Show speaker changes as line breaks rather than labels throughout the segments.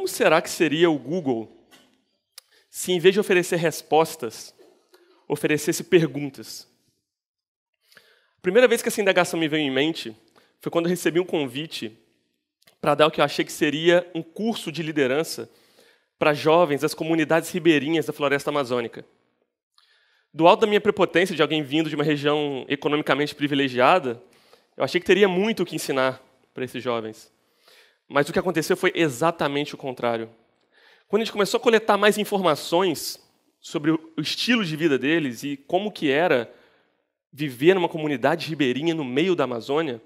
Como será que seria o Google se, em vez de oferecer respostas, oferecesse perguntas? A primeira vez que essa indagação me veio em mente foi quando eu recebi um convite para dar o que eu achei que seria um curso de liderança para jovens das comunidades ribeirinhas da floresta amazônica. Do alto da minha prepotência de alguém vindo de uma região economicamente privilegiada, eu achei que teria muito o que ensinar para esses jovens. Mas o que aconteceu foi exatamente o contrário. Quando a gente começou a coletar mais informações sobre o estilo de vida deles e como que era viver numa comunidade ribeirinha no meio da Amazônia,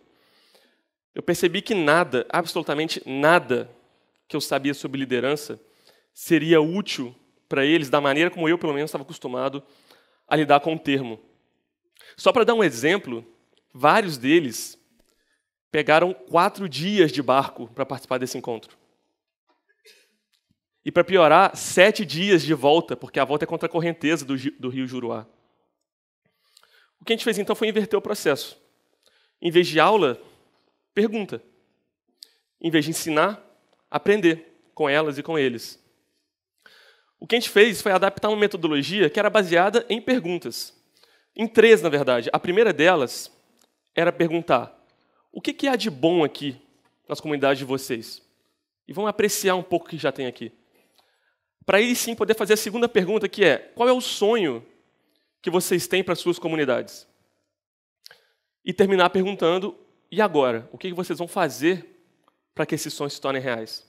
eu percebi que nada, absolutamente nada que eu sabia sobre liderança seria útil para eles da maneira como eu, pelo menos, estava acostumado a lidar com o termo. Só para dar um exemplo, vários deles pegaram quatro dias de barco para participar desse encontro. E para piorar, sete dias de volta, porque a volta é contra a correnteza do, do rio Juruá. O que a gente fez então foi inverter o processo. Em vez de aula, pergunta. Em vez de ensinar, aprender com elas e com eles. O que a gente fez foi adaptar uma metodologia que era baseada em perguntas. Em três, na verdade. A primeira delas era perguntar: o que, que há de bom aqui nas comunidades de vocês. E vão apreciar um pouco o que já tem aqui. Para aí sim poder fazer a segunda pergunta, que é: qual é o sonho que vocês têm para suas comunidades? E terminar perguntando: e agora? O que, que vocês vão fazer para que esses sonhos se tornem reais?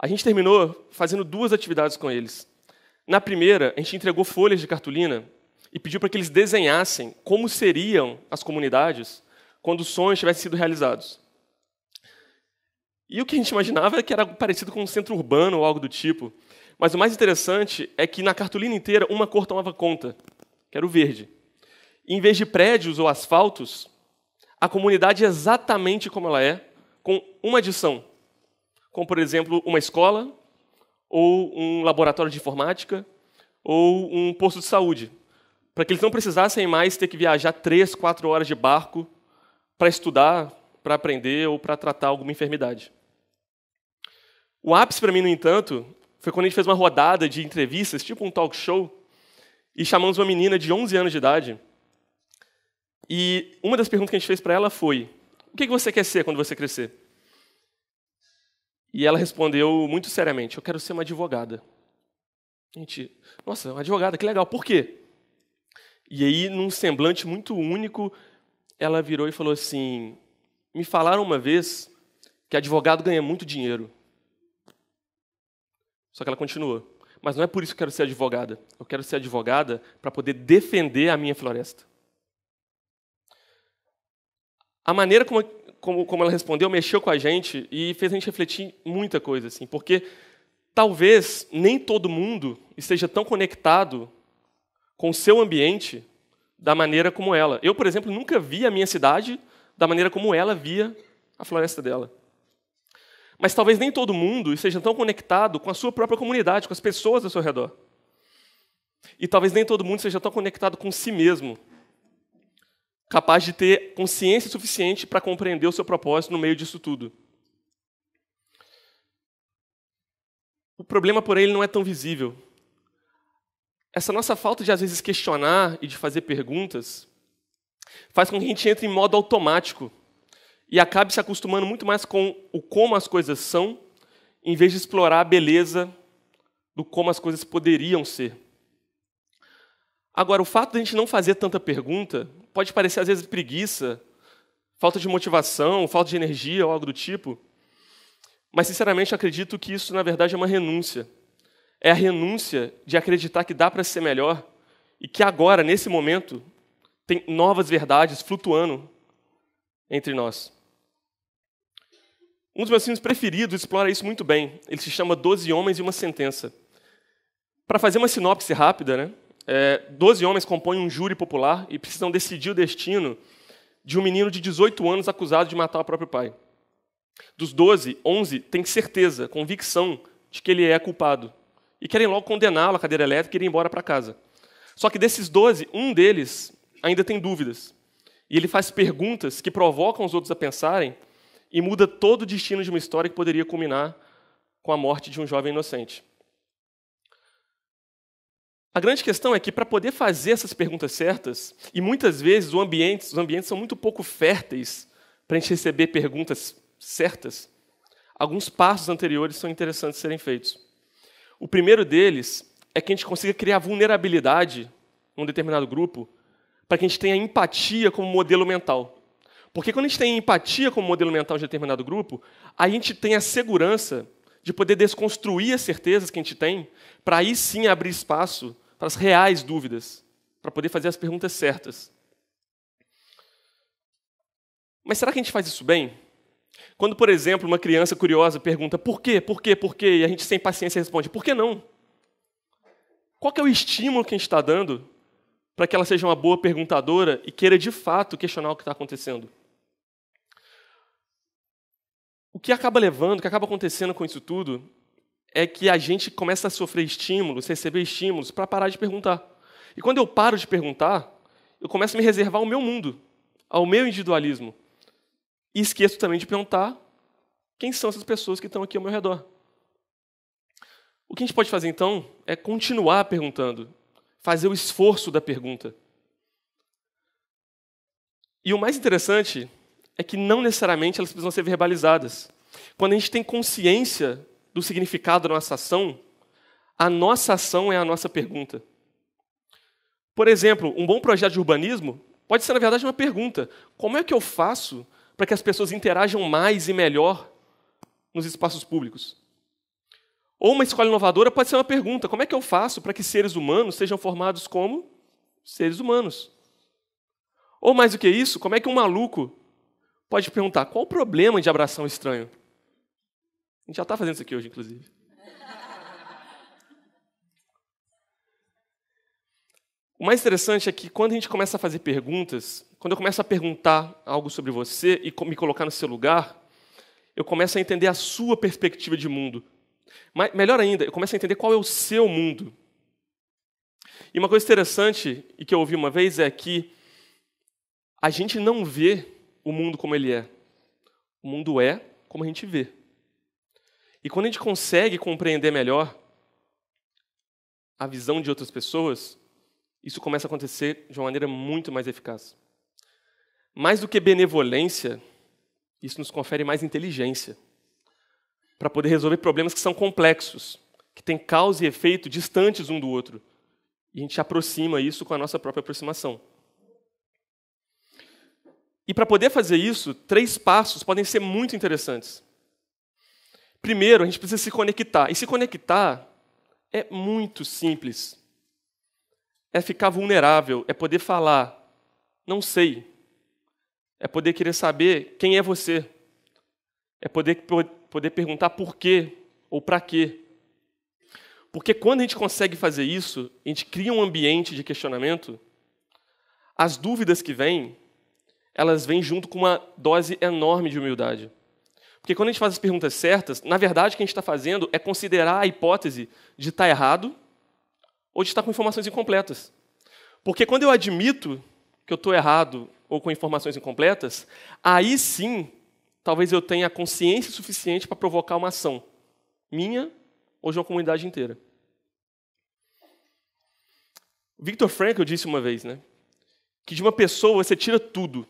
A gente terminou fazendo duas atividades com eles. Na primeira, a gente entregou folhas de cartolina e pediu para que eles desenhassem como seriam as comunidades quando os sonhos tivessem sido realizados. E o que a gente imaginava é que era parecido com um centro urbano ou algo do tipo. Mas o mais interessante é que na cartolina inteira uma cor tomava conta, que era o verde. E, em vez de prédios ou asfaltos, a comunidade é exatamente como ela é, com uma adição, como por exemplo uma escola, ou um laboratório de informática, ou um posto de saúde, para que eles não precisassem mais ter que viajar três, quatro horas de barco para estudar, para aprender ou para tratar alguma enfermidade. O ápice para mim, no entanto, foi quando a gente fez uma rodada de entrevistas, tipo um talk show, e chamamos uma menina de 11 anos de idade. E uma das perguntas que a gente fez para ela foi: O que você quer ser quando você crescer? E ela respondeu muito seriamente: Eu quero ser uma advogada. A gente, nossa, uma advogada, que legal, por quê? E aí, num semblante muito único, ela virou e falou assim: Me falaram uma vez que advogado ganha muito dinheiro. Só que ela continuou: Mas não é por isso que eu quero ser advogada. Eu quero ser advogada para poder defender a minha floresta. A maneira como, como, como, ela respondeu mexeu com a gente e fez a gente refletir muita coisa, assim, porque talvez nem todo mundo esteja tão conectado com o seu ambiente da maneira como ela. Eu, por exemplo, nunca vi a minha cidade da maneira como ela via a floresta dela. Mas talvez nem todo mundo esteja tão conectado com a sua própria comunidade, com as pessoas ao seu redor. E talvez nem todo mundo seja tão conectado com si mesmo, capaz de ter consciência suficiente para compreender o seu propósito no meio disso tudo. O problema, porém, ele não é tão visível. Essa nossa falta de às vezes questionar e de fazer perguntas faz com que a gente entre em modo automático e acabe se acostumando muito mais com o como as coisas são, em vez de explorar a beleza do como as coisas poderiam ser. Agora, o fato de a gente não fazer tanta pergunta pode parecer às vezes preguiça, falta de motivação, falta de energia ou algo do tipo, mas sinceramente acredito que isso na verdade é uma renúncia é a renúncia de acreditar que dá para ser melhor e que agora, nesse momento, tem novas verdades flutuando entre nós. Um dos meus filmes preferidos explora isso muito bem. Ele se chama Doze Homens e uma Sentença. Para fazer uma sinopse rápida, né? É, doze homens compõem um júri popular e precisam decidir o destino de um menino de 18 anos acusado de matar o próprio pai. Dos 12, 11 têm certeza, convicção de que ele é culpado e querem logo condená-lo à cadeira elétrica e ir embora para casa. Só que desses 12, um deles ainda tem dúvidas. E ele faz perguntas que provocam os outros a pensarem e muda todo o destino de uma história que poderia culminar com a morte de um jovem inocente. A grande questão é que, para poder fazer essas perguntas certas, e muitas vezes ambiente, os ambientes são muito pouco férteis para a gente receber perguntas certas, alguns passos anteriores são interessantes serem feitos. O primeiro deles é que a gente consiga criar vulnerabilidade num determinado grupo, para que a gente tenha empatia como modelo mental. Porque quando a gente tem empatia como modelo mental de determinado grupo, a gente tem a segurança de poder desconstruir as certezas que a gente tem, para aí sim abrir espaço para as reais dúvidas, para poder fazer as perguntas certas. Mas será que a gente faz isso bem? Quando, por exemplo, uma criança curiosa pergunta por quê, por quê, por quê, e a gente sem paciência responde por que não? Qual é o estímulo que a gente está dando para que ela seja uma boa perguntadora e queira de fato questionar o que está acontecendo? O que acaba levando, o que acaba acontecendo com isso tudo, é que a gente começa a sofrer estímulos, receber estímulos para parar de perguntar. E quando eu paro de perguntar, eu começo a me reservar ao meu mundo, ao meu individualismo. E esqueço também de perguntar quem são essas pessoas que estão aqui ao meu redor. O que a gente pode fazer então é continuar perguntando, fazer o esforço da pergunta. E o mais interessante é que não necessariamente elas precisam ser verbalizadas. Quando a gente tem consciência do significado da nossa ação, a nossa ação é a nossa pergunta. Por exemplo, um bom projeto de urbanismo pode ser, na verdade, uma pergunta: como é que eu faço para que as pessoas interajam mais e melhor nos espaços públicos. Ou uma escola inovadora pode ser uma pergunta: como é que eu faço para que seres humanos sejam formados como seres humanos? Ou mais do que isso, como é que um maluco pode perguntar: qual o problema de abraçar um estranho? A gente já está fazendo isso aqui hoje, inclusive. O mais interessante é que quando a gente começa a fazer perguntas, quando eu começo a perguntar algo sobre você e me colocar no seu lugar, eu começo a entender a sua perspectiva de mundo. Mas, melhor ainda, eu começo a entender qual é o seu mundo. E uma coisa interessante e que eu ouvi uma vez é que a gente não vê o mundo como ele é. O mundo é como a gente vê. E quando a gente consegue compreender melhor a visão de outras pessoas, isso começa a acontecer de uma maneira muito mais eficaz. Mais do que benevolência, isso nos confere mais inteligência para poder resolver problemas que são complexos, que têm causa e efeito distantes um do outro. E a gente aproxima isso com a nossa própria aproximação. E para poder fazer isso, três passos podem ser muito interessantes. Primeiro, a gente precisa se conectar. E se conectar é muito simples. É ficar vulnerável, é poder falar, não sei, é poder querer saber quem é você, é poder, poder perguntar por quê ou para quê. Porque quando a gente consegue fazer isso, a gente cria um ambiente de questionamento, as dúvidas que vêm, elas vêm junto com uma dose enorme de humildade. Porque quando a gente faz as perguntas certas, na verdade o que a gente está fazendo é considerar a hipótese de estar tá errado ou de estar tá com informações incompletas. Porque quando eu admito que eu estou errado ou com informações incompletas, aí sim, talvez eu tenha consciência suficiente para provocar uma ação minha ou de uma comunidade inteira. Victor Frankl disse uma vez, né, que de uma pessoa você tira tudo.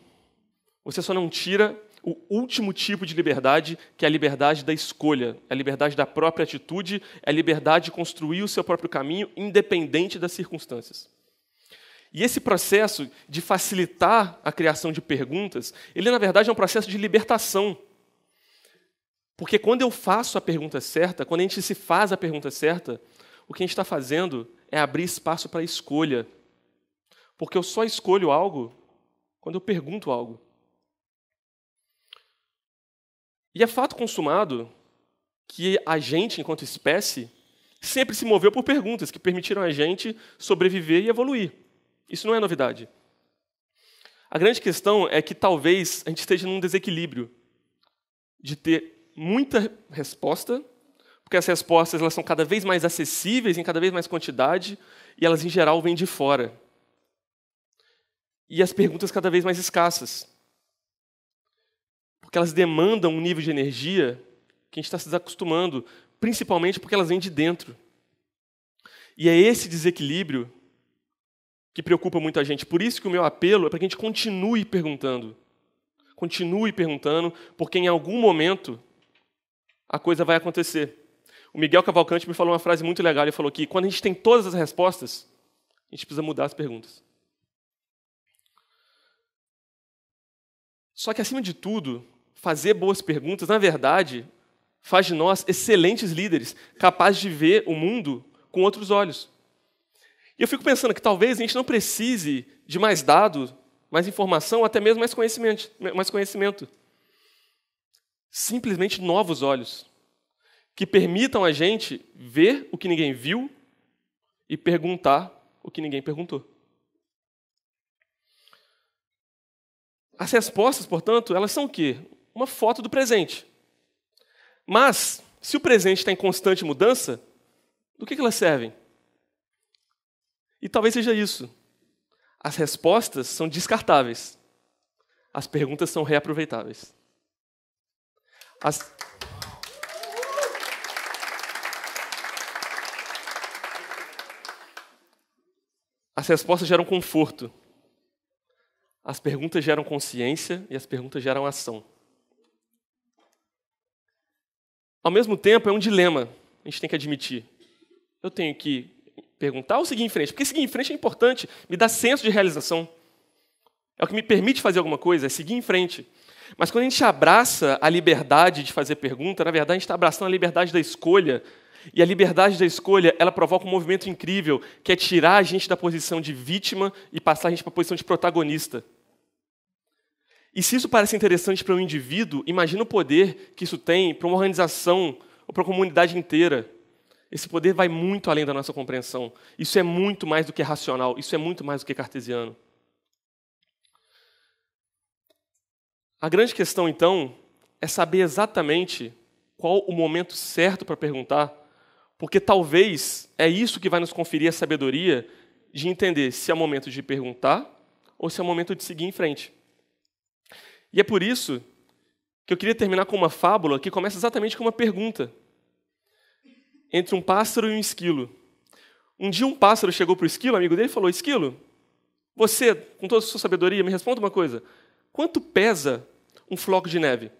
Você só não tira o último tipo de liberdade, que é a liberdade da escolha, é a liberdade da própria atitude, é a liberdade de construir o seu próprio caminho, independente das circunstâncias. E esse processo de facilitar a criação de perguntas, ele na verdade é um processo de libertação. Porque quando eu faço a pergunta certa, quando a gente se faz a pergunta certa, o que a gente está fazendo é abrir espaço para escolha. Porque eu só escolho algo quando eu pergunto algo. E é fato consumado que a gente, enquanto espécie, sempre se moveu por perguntas que permitiram a gente sobreviver e evoluir. Isso não é novidade. A grande questão é que talvez a gente esteja num desequilíbrio de ter muita resposta, porque as respostas elas são cada vez mais acessíveis, em cada vez mais quantidade, e elas em geral vêm de fora. E as perguntas cada vez mais escassas. Porque elas demandam um nível de energia que a gente está se desacostumando, principalmente porque elas vêm de dentro. E é esse desequilíbrio que preocupa muito a gente. Por isso que o meu apelo é para que a gente continue perguntando. Continue perguntando, porque em algum momento a coisa vai acontecer. O Miguel Cavalcante me falou uma frase muito legal, ele falou que quando a gente tem todas as respostas, a gente precisa mudar as perguntas. Só que acima de tudo, fazer boas perguntas, na verdade, faz de nós excelentes líderes, capazes de ver o mundo com outros olhos. E eu fico pensando que talvez a gente não precise de mais dados, mais informação, até mesmo mais conhecimento. Mais conhecimento. Simplesmente novos olhos que permitam a gente ver o que ninguém viu e perguntar o que ninguém perguntou. As respostas, portanto, elas são o quê? Uma foto do presente. Mas, se o presente está em constante mudança, do que, que elas servem? E talvez seja isso. As respostas são descartáveis. As perguntas são reaproveitáveis. As... As respostas geram conforto. As perguntas geram consciência e as perguntas geram ação. Ao mesmo tempo, é um dilema, a gente tem que admitir. Eu tenho que perguntar ou seguir em frente? Porque seguir em frente é importante, me dá senso de realização. É o que me permite fazer alguma coisa, é seguir em frente. Mas quando a gente abraça a liberdade de fazer pergunta, na verdade a gente está abraçando a liberdade da escolha. E a liberdade da escolha, ela provoca um movimento incrível, que é tirar a gente da posição de vítima e passar a gente para a posição de protagonista. E se isso parece interessante para um indivíduo, imagina o poder que isso tem para uma organização ou para a comunidade inteira. Esse poder vai muito além da nossa compreensão. Isso é muito mais do que racional, isso é muito mais do que cartesiano. A grande questão, então, é saber exatamente qual o momento certo para perguntar, porque talvez é isso que vai nos conferir a sabedoria de entender se é o momento de perguntar ou se é o momento de seguir em frente. E é por isso que eu queria terminar com uma fábula que começa exatamente com uma pergunta entre um pássaro e um esquilo. Um dia um pássaro chegou para o esquilo, amigo dele, e falou: Esquilo, você, com toda a sua sabedoria, me responda uma coisa. Quanto pesa um floco de neve?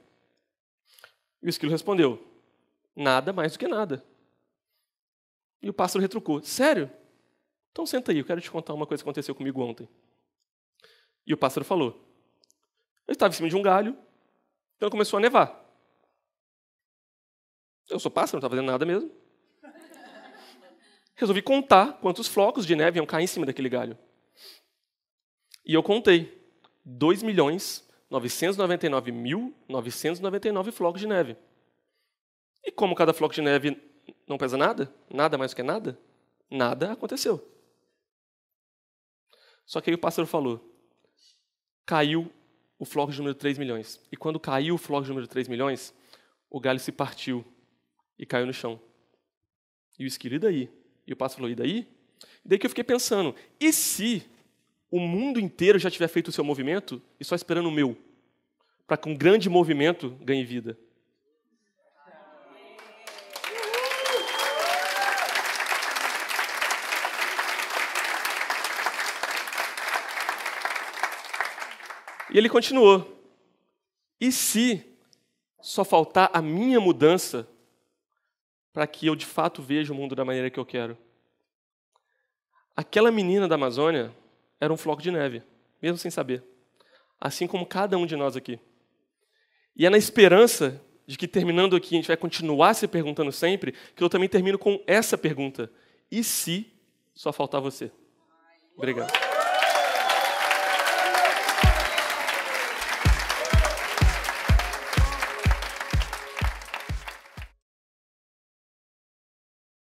E o esquilo respondeu: Nada mais do que nada. E o pássaro retrucou: Sério? Então senta aí, eu quero te contar uma coisa que aconteceu comigo ontem. E o pássaro falou: Eu estava em cima de um galho, então começou a nevar. Eu sou pássaro, não estava fazendo nada mesmo resolvi contar quantos flocos de neve iam cair em cima daquele galho. E eu contei 2.999.999 milhões flocos de neve. E como cada floco de neve não pesa nada, nada mais do que nada, nada aconteceu. Só que aí o pássaro falou: caiu o floco de número 3 milhões. E quando caiu o floco de número 3 milhões, o galho se partiu e caiu no chão. E o esquilo, e daí? E o pastor falou: e daí? E daí que eu fiquei pensando: e se o mundo inteiro já tiver feito o seu movimento e só esperando o meu? Para que um grande movimento ganhe vida. E ele continuou: E se só faltar a minha mudança para que eu de fato veja o mundo da maneira que eu quero. Aquela menina da Amazônia era um floco de neve, mesmo sem saber. Assim como cada um de nós aqui. E é na esperança de que terminando aqui a gente vai continuar se perguntando sempre, que eu também termino com essa pergunta: e se só faltar você? Obrigado.